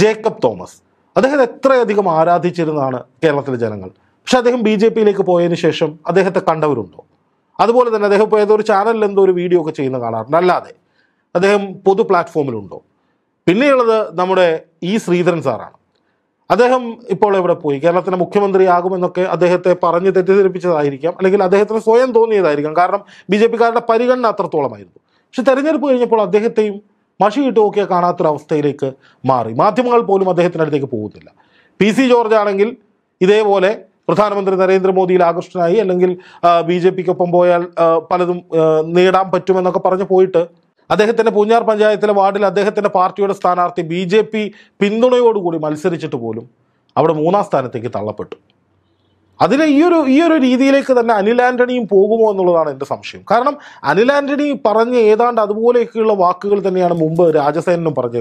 Jacob Thomas അദ്ദേഹം എത്രയധികം ആരാധിച്ചിരുന്നതാണ് കേരളത്തിലെ ജനങ്ങൾ പക്ഷെ അദ്ദേഹം ബി ജെ പിയിലേക്ക് പോയതിന് ശേഷം അദ്ദേഹത്തെ കണ്ടവരുണ്ടോ അതുപോലെ തന്നെ അദ്ദേഹം ഇപ്പോൾ ഏതൊരു ചാനലിൽ എന്തോ ഒരു വീഡിയോ ഒക്കെ ചെയ്യുന്ന കാണാറുണ്ട് അല്ലാതെ അദ്ദേഹം പൊതു പ്ലാറ്റ്ഫോമിലുണ്ടോ പിന്നെയുള്ളത് നമ്മുടെ ഇ ശ്രീധരൻ സാറാണ് അദ്ദേഹം ഇപ്പോൾ എവിടെ പോയി കേരളത്തിൻ്റെ മുഖ്യമന്ത്രിയാകുമെന്നൊക്കെ അദ്ദേഹത്തെ പറഞ്ഞ് തെറ്റിദ്ധരിപ്പിച്ചതായിരിക്കാം അല്ലെങ്കിൽ അദ്ദേഹത്തിന് സ്വയം തോന്നിയതായിരിക്കാം കാരണം ബി ജെ പിക്കാരുടെ പരിഗണന അത്രത്തോളമായിരുന്നു പക്ഷെ തെരഞ്ഞെടുപ്പ് കഴിഞ്ഞപ്പോൾ അദ്ദേഹത്തെയും മഷി ഇട്ടുമൊക്കെ കാണാത്തൊരവസ്ഥയിലേക്ക് മാറി മാധ്യമങ്ങൾ പോലും അടുത്തേക്ക് പോകുന്നില്ല പി സി ജോർജ് ആണെങ്കിൽ ഇതേപോലെ പ്രധാനമന്ത്രി നരേന്ദ്രമോദിയിൽ ആകൃഷ്ടനായി അല്ലെങ്കിൽ ബി ജെ പിക്കൊപ്പം പോയാൽ പലതും നേടാൻ പറ്റുമെന്നൊക്കെ പറഞ്ഞു പോയിട്ട് അദ്ദേഹത്തിൻ്റെ പൂഞ്ഞാർ പഞ്ചായത്തിലെ വാർഡിൽ അദ്ദേഹത്തിൻ്റെ പാർട്ടിയുടെ സ്ഥാനാർത്ഥി ബി ജെ പി പിന്തുണയോടുകൂടി മത്സരിച്ചിട്ട് പോലും അവിടെ മൂന്നാം സ്ഥാനത്തേക്ക് തള്ളപ്പെട്ടു അതിൽ ഈ ഒരു ഈ ഒരു രീതിയിലേക്ക് തന്നെ അനിൽ ആന്റണിയും പോകുമോ എന്നുള്ളതാണ് എൻ്റെ സംശയം കാരണം അനിൽ ആന്റണി പറഞ്ഞ ഏതാണ്ട് അതുപോലെയൊക്കെയുള്ള വാക്കുകൾ തന്നെയാണ് മുമ്പ് രാജസേനനും പറഞ്ഞത്